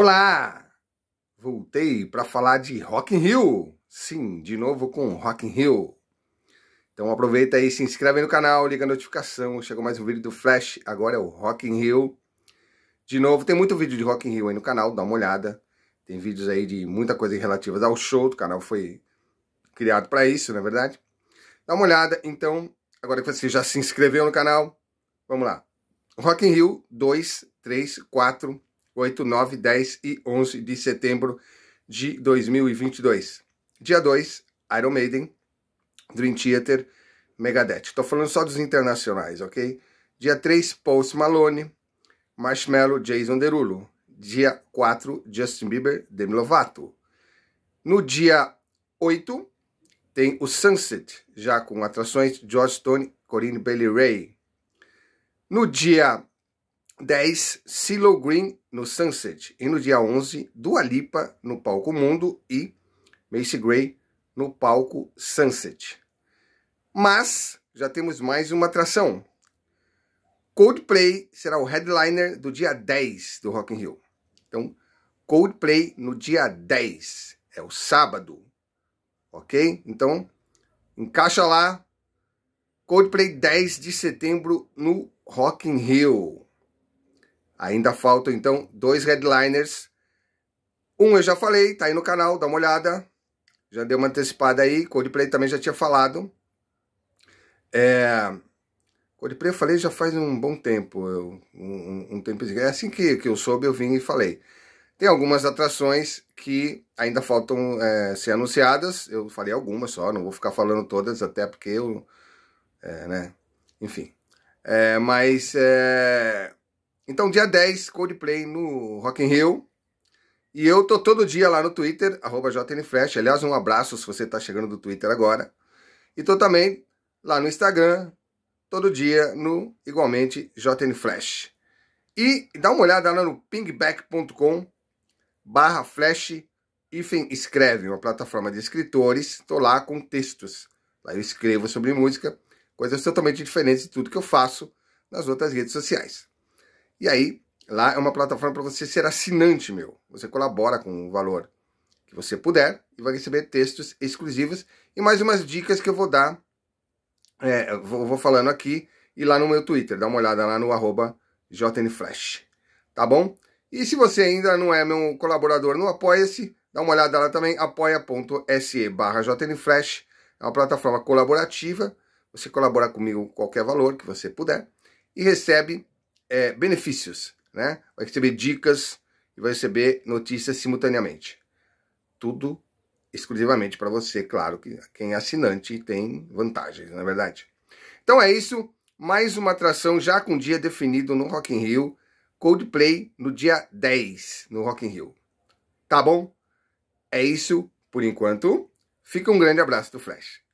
Olá! Voltei para falar de Rock in Rio. Sim, de novo com Rock in Rio. Então aproveita aí, se inscreve no canal, liga a notificação. Chegou mais um vídeo do Flash, agora é o Rock in Rio. De novo, tem muito vídeo de Rock in Rio aí no canal, dá uma olhada. Tem vídeos aí de muita coisa relativa ao show, o canal foi criado para isso, não é verdade. Dá uma olhada, então, agora que você já se inscreveu no canal, vamos lá. Rock in Rio 2, 3, 4 8, 9, 10 e 11 de setembro de 2022. Dia 2, Iron Maiden, Dream Theater, Megadeth. Estou falando só dos internacionais, ok? Dia 3, Post Malone, Marshmallow, Jason Derulo. Dia 4, Justin Bieber, Demi Lovato. No dia 8, tem o Sunset, já com atrações George Stone, Corinne Bailey Ray. No dia 10, silo Green no Sunset. E no dia 11, Dua Lipa no palco Mundo e Macy Gray no palco Sunset. Mas já temos mais uma atração. Coldplay será o headliner do dia 10 do Rock in Rio. Então, Coldplay no dia 10, é o sábado. OK? Então, encaixa lá Coldplay 10 de setembro no Rock in Rio. Ainda faltam, então, dois headliners. Um eu já falei, tá aí no canal, dá uma olhada. Já deu uma antecipada aí. Coldplay também já tinha falado. É... Coldplay eu falei já faz um bom tempo. Eu, um, um É assim que, que eu soube, eu vim e falei. Tem algumas atrações que ainda faltam é, ser anunciadas. Eu falei algumas só, não vou ficar falando todas, até porque eu. É, né? Enfim. É, mas é, então, dia 10, Coldplay no Rock in Rio. E eu tô todo dia lá no Twitter, arroba JNFlash. Aliás, um abraço se você tá chegando do Twitter agora. E tô também lá no Instagram, todo dia no, igualmente, JNFlash. E dá uma olhada lá no pingback.com barra flash hífen escreve, uma plataforma de escritores. Estou lá com textos. Lá eu escrevo sobre música, coisas totalmente diferentes de tudo que eu faço nas outras redes sociais. E aí, lá é uma plataforma para você ser assinante meu. Você colabora com o valor que você puder e vai receber textos exclusivos e mais umas dicas que eu vou dar, é, vou falando aqui e lá no meu Twitter. Dá uma olhada lá no JNFlash, tá bom? E se você ainda não é meu colaborador no Apoia-se, dá uma olhada lá também, apoia.se JNFlash. É uma plataforma colaborativa, você colabora comigo qualquer valor que você puder e recebe é, benefícios, né? Vai receber dicas e vai receber notícias simultaneamente. Tudo exclusivamente para você, claro que quem é assinante tem vantagens, na é verdade. Então é isso, mais uma atração já com dia definido no Rock in Rio, Coldplay no dia 10 no Rock in Rio. Tá bom? É isso por enquanto. Fica um grande abraço do Flash.